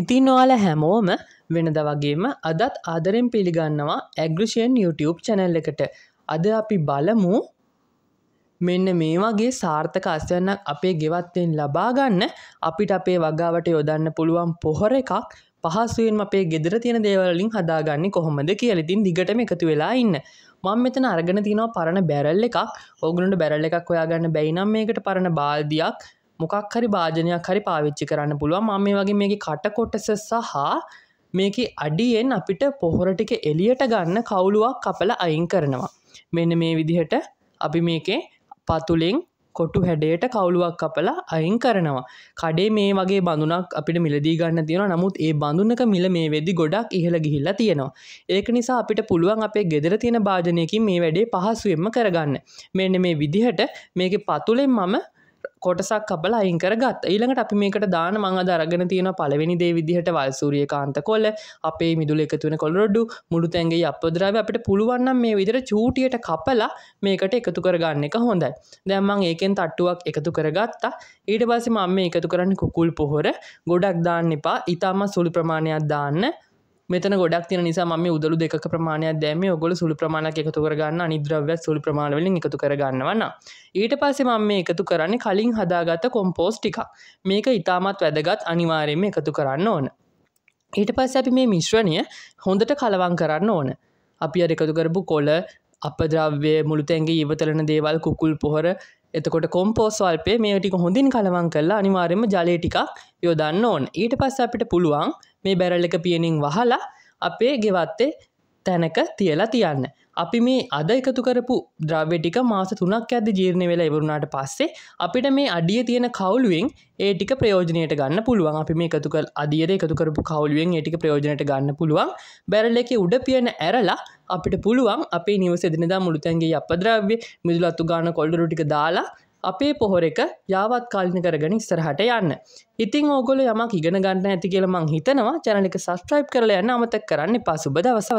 ඉතින් ඔයාල හැමෝම වෙනද වගේම අදත් ආදරෙන් පිළිගන්නවා ඇග්‍රිෂයන් YouTube චැනල් එකට අද අපි බලමු මෙන්න මේ වගේ සාර්ථක අස්යන්නක් අපේ ගෙවත්තෙන් ලබාගන්න අපිට අපේ වගාවට යොදන්න පුළුවන් පොහොර එකක් පහසුවෙන් අපේ ගෙදර තියෙන දේවලින් හදාගන්නේ කොහොමද කියලතින් දිගටම එකතු වෙලා ඉන්න මං මෙතන අරගෙන තිනවා පරණ බැරල් එකක් ඔගුලන්ට බැරල් එකක් ඔයාගන්න බැයිනම් මේකට පරණ බාල්දියක් මොකක් හරි භාජනයක් හරි පාවිච්චි කරන්න පුළුවන් මම මේ වගේ මේක කටකොටස සහ මේක අඩියෙන් අපිට පොහොර ටික එලියට ගන්න කවුලුවක් කපල අයින් කරනවා. මෙන්න මේ විදිහට අපි මේකේ පතුලෙන් කොටු හැඩයට කවුලුවක් කපලා අයින් කරනවා. කඩේ මේ වගේ බඳුනක් අපිට මිලදී ගන්න තියෙන නමුත් ඒ බඳුනක මිල මේ වෙදි ගොඩක් ඉහළ ගිහිල්ලා තියෙනවා. ඒක නිසා අපිට පුළුවන් අපේ ගෙදර තියෙන භාජනයකින් මේ වැඩේ පහසුවෙන්ම කරගන්න. මෙන්න මේ විදිහට මේකේ පතුලෙන් මම කොටසක් අපල අයිංකර ගත් ඊළඟට අපි මේකට දාන මං දරගෙන තියෙන පලවෙනි දේ විදිහට වල්සූරිය කාන්ත කොල්ල අපේ මිදුල එකතුවෙන කොළොඩ්ඩු මුළු තැන්ගේ අපද්‍රාව අපිට පුළුවන්නම් මේ විදිර චූටියට කපලා මේකට එකතු කරගන්න එක හොඳයි දැම්මං ඒකෙන් තට්ටුවක් එකතු කරගත්තා ඊට පස්සේ මම එකතු කරන්න කුකුල් පොහොර ගොඩක් දාන්න එපා ඉතාම සුළු ප්‍රමාණයක් දාන්න මෙතන ගොඩක් තින නිසා ම උදළු දෙක ප්‍රමාණයක් දැම ඔගොල සුළු ප්‍රමාණයක් එකතු කරගන්න නිද්‍රව්‍ය සුළු ප්‍රමාණවලින් එකතු කරගන්නවන්න ඊට පස්සේ මම මේ එකතු කරන්නේ කලින් හදාගත කොම්පෝස් ටිකක් මේක ඉතාමත් වැදගත් අනිවාරයෙන්ම එකතු කරන්න ඕන ඊට පස්ස අපි මේ මිශ්‍රණය හොඳට කලවන් කරන්න ඕන අපි අර එකතු කරපු කොළ අපද්‍රව්‍ය මුළුතැන්ගේ ඉවතලන දේවල් කුකුල් පොහොර එතකොට කොම්පෝස්වල්පේ මේ ටික හොඳින් කලවන් කරලා අනිවාර්යම ජලය ටිකක් යොදන්න ඕන ඊට පස්ස අපිට පුළුවන් මේ බැරල් එක පියනින් වහලා අපේ ගෙවත්තේ තැනක තියලා තියන්න අපි මේ අද එකතු කරපු ද්‍රව්‍යටික මාස තුනක් ඇද ජීර්ණ වෙලා ඉවරුණාට පස්සේ අපිට මේ අඩිය තියෙන කවුලුවෙන් ඒ ටික ප්‍රයෝජනයට ගන්න පුළුවන් අපි මේ එකතු කළ අදියර එකතු කරපු කවුලුවෙන් ඒ ටික ප්‍රයෝජනයට ගන්න පුළුවන් බැරල එක උඩ පියන ඇරලා අපිට පුළුවන් අපේ නිවස දිනදා මුළුතැන්ගේ අපද්‍රව්‍ය මිදුල අතු ගාන කොල්ඩරු ටික දාලා අපේ පොහොර එක යාවත් කාලින කරගෙන ඉස්සරහට යන්න. ඉතිං ඕගොල යමක් ඉගෙන ගන්න ඇති කියලමං හිතනවා චැනලික සස්ට්‍රයිප් කරල යන්න අමතක් කරන්න පසුබ දවසව